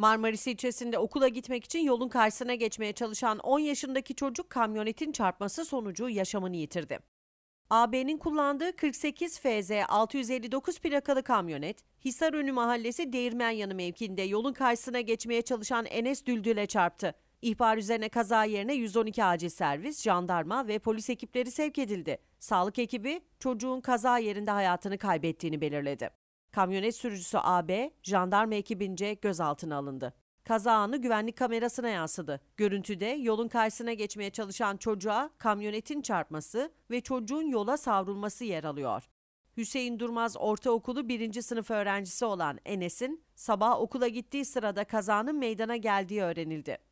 Marmaris ilçesinde okula gitmek için yolun karşısına geçmeye çalışan 10 yaşındaki çocuk kamyonetin çarpması sonucu yaşamını yitirdi. AB'nin kullandığı 48 FZ 659 plakalı kamyonet, Hisarönü Mahallesi Değirmen Yanı mevkiinde yolun karşısına geçmeye çalışan Enes Düldül'e çarptı. İhbar üzerine kaza yerine 112 acil servis, jandarma ve polis ekipleri sevk edildi. Sağlık ekibi çocuğun kaza yerinde hayatını kaybettiğini belirledi. Kamyonet sürücüsü AB, jandarma ekibince gözaltına alındı. Kaza anı güvenlik kamerasına yansıdı. Görüntüde yolun karşısına geçmeye çalışan çocuğa kamyonetin çarpması ve çocuğun yola savrulması yer alıyor. Hüseyin Durmaz ortaokulu birinci sınıf öğrencisi olan Enes'in sabah okula gittiği sırada kazanın meydana geldiği öğrenildi.